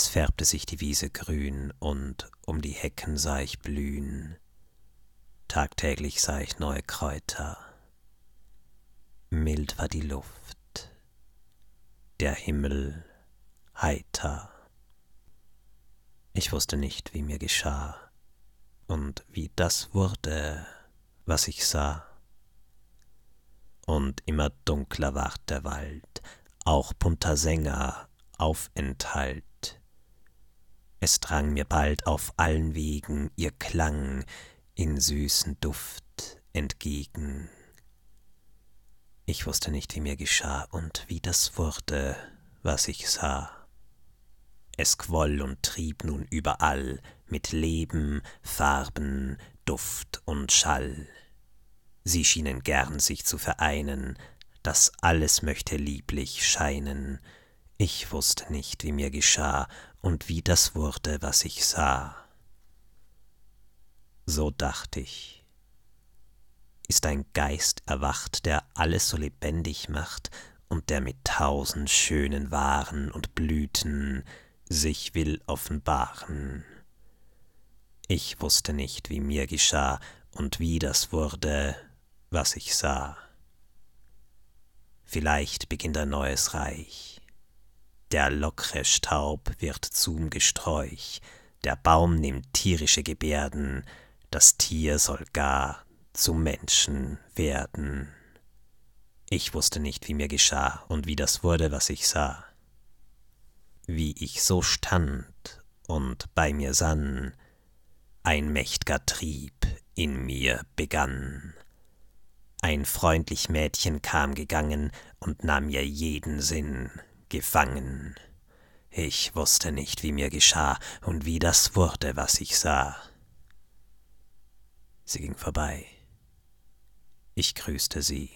es färbte sich die Wiese grün und um die Hecken sah ich blühen, tagtäglich sah ich neue Kräuter. Mild war die Luft, der Himmel heiter. Ich wusste nicht, wie mir geschah und wie das wurde, was ich sah. Und immer dunkler ward der Wald, auch bunter Sänger Aufenthalt. Es drang mir bald auf allen Wegen ihr Klang in süßen Duft entgegen. Ich wusste nicht, wie mir geschah und wie das wurde, was ich sah. Es quoll und trieb nun überall mit Leben, Farben, Duft und Schall. Sie schienen gern sich zu vereinen, das alles möchte lieblich scheinen. Ich wußte nicht, wie mir geschah und wie das wurde, was ich sah. So dachte ich. Ist ein Geist erwacht, der alles so lebendig macht und der mit tausend schönen Waren und Blüten sich will offenbaren. Ich wusste nicht, wie mir geschah und wie das wurde, was ich sah. Vielleicht beginnt ein neues Reich. Der lockre Staub wird zum Gesträuch, der Baum nimmt tierische Gebärden, das Tier soll gar zum Menschen werden. Ich wusste nicht, wie mir geschah und wie das wurde, was ich sah. Wie ich so stand und bei mir sann, ein mächt'ger Trieb in mir begann. Ein freundlich Mädchen kam gegangen und nahm mir jeden Sinn gefangen. Ich wusste nicht, wie mir geschah und wie das wurde, was ich sah. Sie ging vorbei. Ich grüßte sie.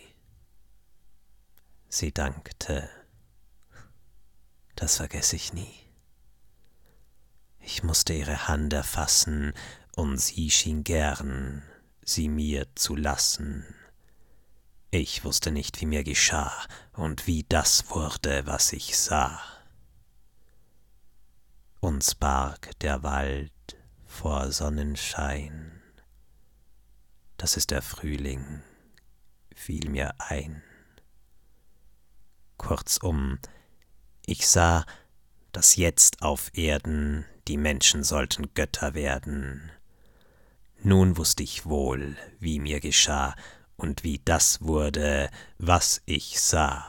Sie dankte. Das vergesse ich nie. Ich musste ihre Hand erfassen, und sie schien gern, sie mir zu lassen. Ich wusste nicht, wie mir geschah und wie das wurde, was ich sah. Uns barg der Wald vor Sonnenschein. Das ist der Frühling, fiel mir ein. Kurzum, ich sah, dass jetzt auf Erden die Menschen sollten Götter werden. Nun wußt ich wohl, wie mir geschah und wie das wurde, was ich sah.